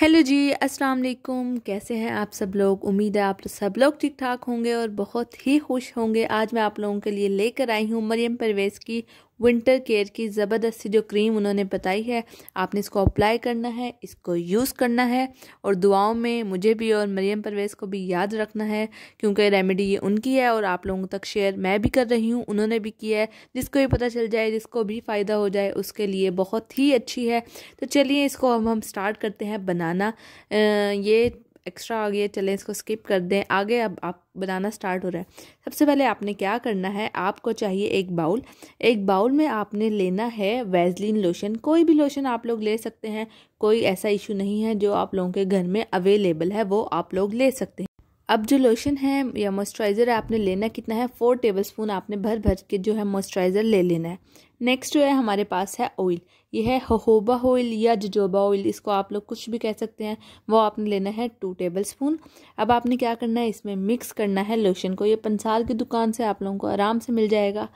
hello जी अस्सलाम वालेकुम कैसे हैं आप सब लोग उम्मीद है आप सब लोग ठीक ठाक होंगे और बहुत ही खुश होंगे आज मैं आप लोगों के लिए लेकर आई हूँ मरियम परवेज़ की विंटर केयर की ज़बरदस्ती जो क्रीम उन्होंने बताई है आपने इसको अप्लाई करना है इसको यूज़ करना है और दुआओं में मुझे भी और मरियम परवेज़ को भी याद रखना है क्योंकि रेमेडी ये उनकी है और आप लोगों तक शेयर मैं भी कर रही हूँ उन्होंने भी किया है जिसको भी पता चल जाए जिसको भी फ़ायदा हो जाए उसके लिए बहुत ही अच्छी है तो चलिए इसको हम हम स्टार्ट करते हैं बनाना ये एक्स्ट्रा आ गया चले इसको स्किप कर दें आगे अब आप बनाना स्टार्ट हो रहा है सबसे पहले आपने क्या करना है आपको चाहिए एक बाउल एक बाउल में आपने लेना है वैजलिन लोशन कोई भी लोशन आप लोग ले सकते हैं कोई ऐसा इशू नहीं है जो आप लोगों के घर में अवेलेबल है वो आप लोग ले सकते हैं अब जो लोशन है या मॉइस्चराइज़र आपने लेना कितना है फोर टेबल स्पून आपने भर भर के जो है मॉइस्चराइज़र ले लेना है नेक्स्ट जो है हमारे पास है ऑयल यह है होहोबा ऑयल या जजोबा ऑयल इसको आप लोग कुछ भी कह सकते हैं वो आपने लेना है टू टेबल स्पून अब आपने क्या करना है इसमें मिक्स करना है लोशन को ये पंसार की दुकान से आप लोगों को आराम से मिल जाएगा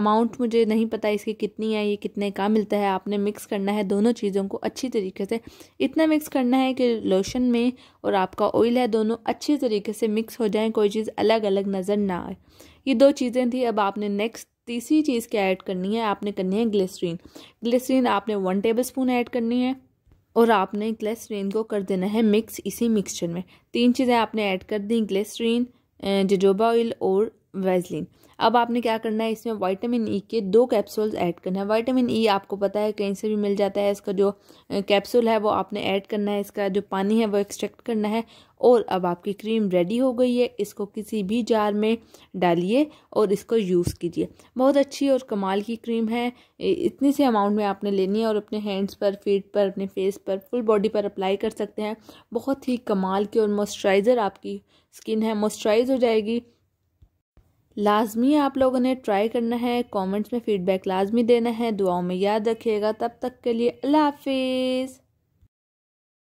अमाउंट मुझे नहीं पता इसकी कितनी है ये कितने का मिलता है आपने मिक्स करना है दोनों चीज़ों को अच्छी तरीके से इतना मिक्स करना है कि लोशन में और आपका ऑयल है दोनों अच्छी तरीके से मिक्स हो जाएँ कोई चीज़ अलग अलग नज़र ना आए ये दो चीज़ें थी अब आपने नेक्स्ट तीसरी चीज़ क्या ऐड करनी है आपने करनी है ग्लिसरीन ग्लिसरीन आपने वन टेबल स्पून ऐड करनी है और आपने ग्लिसरीन को कर देना है मिक्स इसी मिक्सचर में तीन चीज़ें आपने ऐड कर दी ग्लिसरीन जजोबा ऑयल और वेजलिन अब आपने क्या करना है इसमें वाइटामिन ई e के दो कैप्सूल्स ऐड करना है वाइटामिन ई e आपको पता है कहीं से भी मिल जाता है इसका जो कैप्सूल है वो आपने ऐड करना है इसका जो पानी है वो एक्सट्रैक्ट करना है और अब आपकी क्रीम रेडी हो गई है इसको किसी भी जार में डालिए और इसको यूज़ कीजिए बहुत अच्छी और कमाल की क्रीम है इतनी सी अमाउंट में आपने लेनी है और अपने हैंड्स पर फीट पर अपने फेस पर फुल बॉडी पर अप्लाई कर सकते हैं बहुत ही कमाल की और मॉइस्चराइज़र आपकी स्किन है मॉइस्चराइज हो जाएगी लाजमी आप लोगों ने ट्राई करना है कमेंट्स में फ़ीडबैक लाजमी देना है दुआओं में याद रखिएगा तब तक के लिए अल्लाह हाफिज़